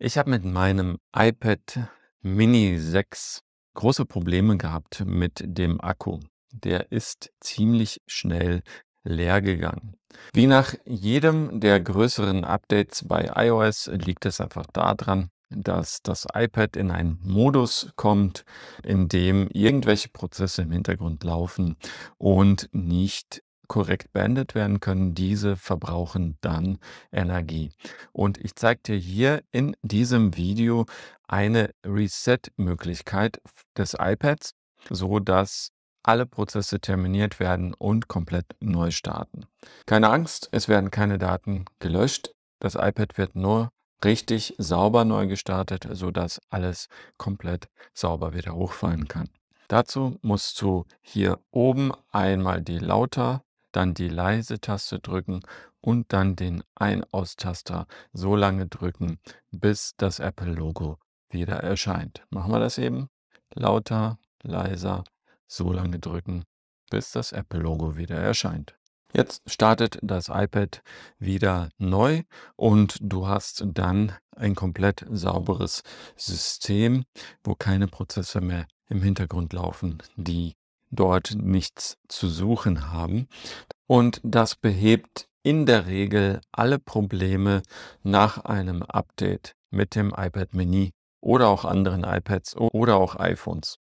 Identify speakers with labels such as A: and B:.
A: Ich habe mit meinem iPad Mini 6 große Probleme gehabt mit dem Akku. Der ist ziemlich schnell leer gegangen. Wie nach jedem der größeren Updates bei iOS liegt es einfach daran, dass das iPad in einen Modus kommt, in dem irgendwelche Prozesse im Hintergrund laufen und nicht korrekt beendet werden können, diese verbrauchen dann Energie. Und ich zeige dir hier in diesem Video eine Reset-Möglichkeit des iPads, so dass alle Prozesse terminiert werden und komplett neu starten. Keine Angst, es werden keine Daten gelöscht. Das iPad wird nur richtig sauber neu gestartet, sodass alles komplett sauber wieder hochfallen kann. Dazu musst du hier oben einmal die Lauter dann die leise Taste drücken und dann den Ein-Aus-Taster so lange drücken, bis das Apple-Logo wieder erscheint. Machen wir das eben. Lauter, leiser, so lange drücken, bis das Apple-Logo wieder erscheint. Jetzt startet das iPad wieder neu und du hast dann ein komplett sauberes System, wo keine Prozesse mehr im Hintergrund laufen, die dort nichts zu suchen haben. Und das behebt in der Regel alle Probleme nach einem Update mit dem iPad Mini oder auch anderen iPads oder auch iPhones.